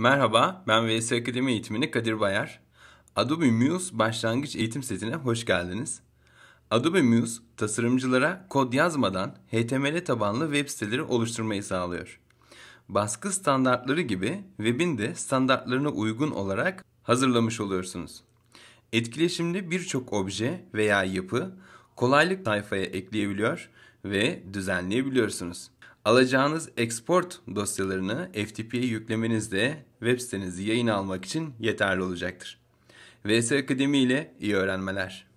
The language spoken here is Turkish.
Merhaba, ben VS Akademi Eğitimini Kadir Bayar. Adobe Muse başlangıç eğitim setine hoş geldiniz. Adobe Muse, tasarımcılara kod yazmadan HTML tabanlı web siteleri oluşturmayı sağlıyor. Baskı standartları gibi webin de standartlarına uygun olarak hazırlamış oluyorsunuz. Etkileşimli birçok obje veya yapı kolaylık sayfaya ekleyebiliyor ve düzenleyebiliyorsunuz. Alacağınız export dosyalarını FTP'ye yüklemeniz de web sitenizi yayın almak için yeterli olacaktır. VS Akademi ile iyi öğrenmeler.